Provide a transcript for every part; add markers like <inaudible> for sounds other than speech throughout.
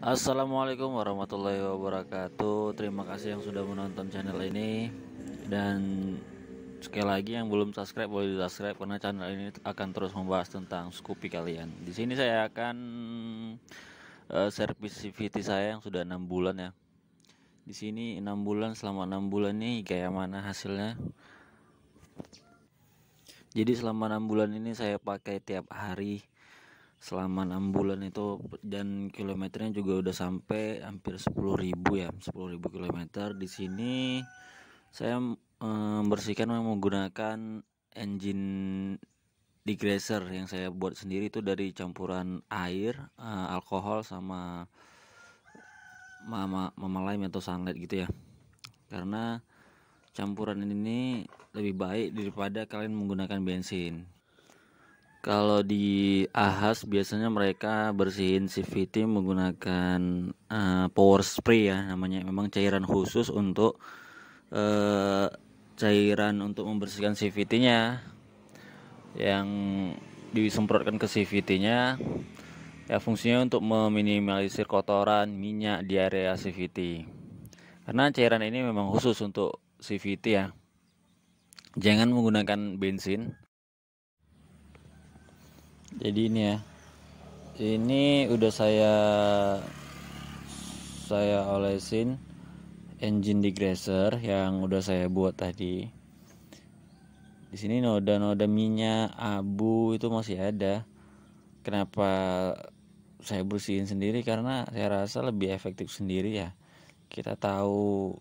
Assalamualaikum warahmatullahi wabarakatuh. Terima kasih yang sudah menonton channel ini dan sekali lagi yang belum subscribe boleh di subscribe karena channel ini akan terus membahas tentang Scoopy kalian. Di sini saya akan uh, servis CVT saya yang sudah enam bulan ya. Di sini enam bulan selama enam bulan nih kayak mana hasilnya? Jadi selama enam bulan ini saya pakai tiap hari selama enam bulan itu dan kilometernya juga udah sampai hampir sepuluh ribu ya sepuluh ribu kilometer di sini saya eh, membersihkan menggunakan engine degreaser yang saya buat sendiri itu dari campuran air eh, alkohol sama mama mama lime atau sunlight gitu ya karena campuran ini lebih baik daripada kalian menggunakan bensin kalau di Ahas biasanya mereka bersihin CVT menggunakan uh, power spray ya namanya. Memang cairan khusus untuk uh, cairan untuk membersihkan CVT-nya yang disemprotkan ke CVT-nya. Ya fungsinya untuk meminimalisir kotoran, minyak di area CVT. Karena cairan ini memang khusus untuk CVT ya. Jangan menggunakan bensin jadi ini ya ini udah saya saya olesin engine degreaser yang udah saya buat tadi di sini noda-noda minyak abu itu masih ada kenapa saya bersihin sendiri karena saya rasa lebih efektif sendiri ya kita tahu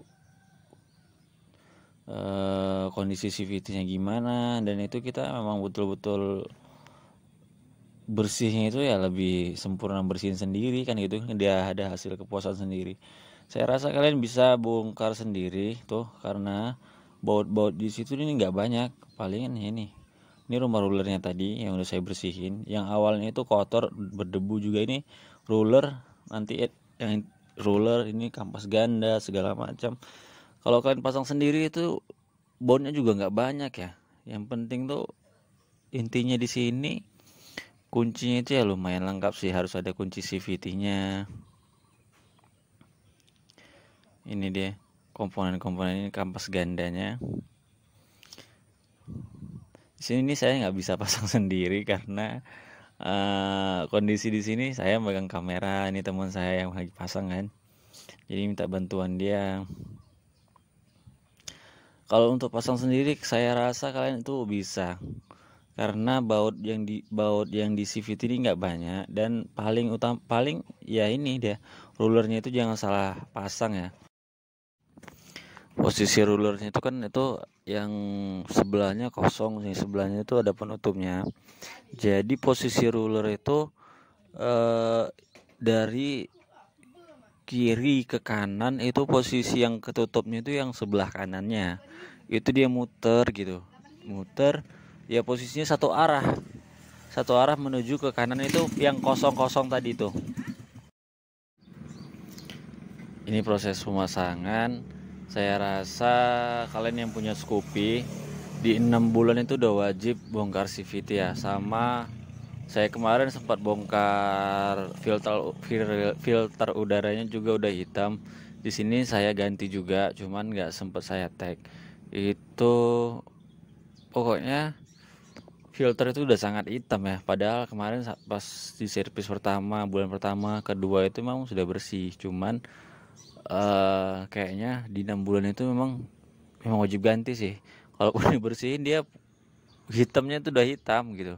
eh, kondisi CVT-nya gimana dan itu kita memang betul-betul bersihnya itu ya lebih sempurna bersihin sendiri kan gitu dia ada hasil kepuasan sendiri saya rasa kalian bisa bongkar sendiri tuh karena baut-baut di situ ini nggak banyak palingan ini ini rumah rulernya tadi yang udah saya bersihin yang awalnya itu kotor berdebu juga ini ruler nanti yang ruler ini kampas ganda segala macam kalau kalian pasang sendiri itu bautnya juga nggak banyak ya yang penting tuh intinya di sini kuncinya itu ya lumayan lengkap sih harus ada kunci CVT-nya ini dia komponen-komponen ini kampas gandanya di sini saya nggak bisa <laughs> pasang sendiri karena uh, kondisi di sini saya megang kamera ini teman saya yang lagi pasang kan jadi minta bantuan dia kalau untuk pasang sendiri saya rasa kalian itu bisa karena baut yang di baut yang di CVT ini nggak banyak dan paling utam paling ya ini dia rulernya itu jangan salah pasang ya posisi rulernya itu kan itu yang sebelahnya kosong sih sebelahnya itu ada penutupnya jadi posisi ruler itu eh, dari kiri ke kanan itu posisi yang ketutupnya itu yang sebelah kanannya itu dia muter gitu muter ya posisinya satu arah satu arah menuju ke kanan itu yang kosong-kosong tadi itu. ini proses pemasangan saya rasa kalian yang punya Scoopy di enam bulan itu udah wajib bongkar CVT ya sama saya kemarin sempat bongkar filter filter udaranya juga udah hitam di sini saya ganti juga cuman nggak sempat saya tag itu pokoknya filter itu udah sangat hitam ya padahal kemarin pas di servis pertama bulan pertama kedua itu memang sudah bersih cuman uh, kayaknya di enam bulan itu memang memang wajib ganti sih kalau <laughs> udah dibersihin dia hitamnya itu udah hitam gitu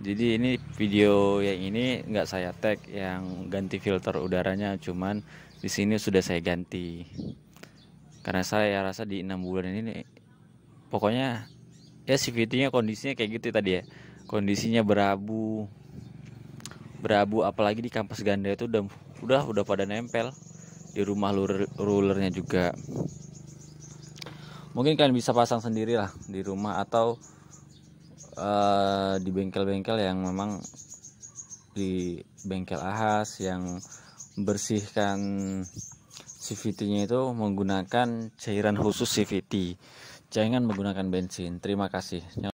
jadi ini video yang ini nggak saya tag yang ganti filter udaranya cuman di sini sudah saya ganti karena saya rasa di enam bulan ini pokoknya ya CVT-nya kondisinya kayak gitu ya tadi ya kondisinya berabu berabu apalagi di kampus ganda itu udah udah udah pada nempel di rumah rulernya juga mungkin kalian bisa pasang sendiri lah di rumah atau uh, di bengkel-bengkel yang memang di bengkel ahas yang bersihkan CVT-nya itu menggunakan cairan khusus CVT. Jangan menggunakan bensin. Terima kasih.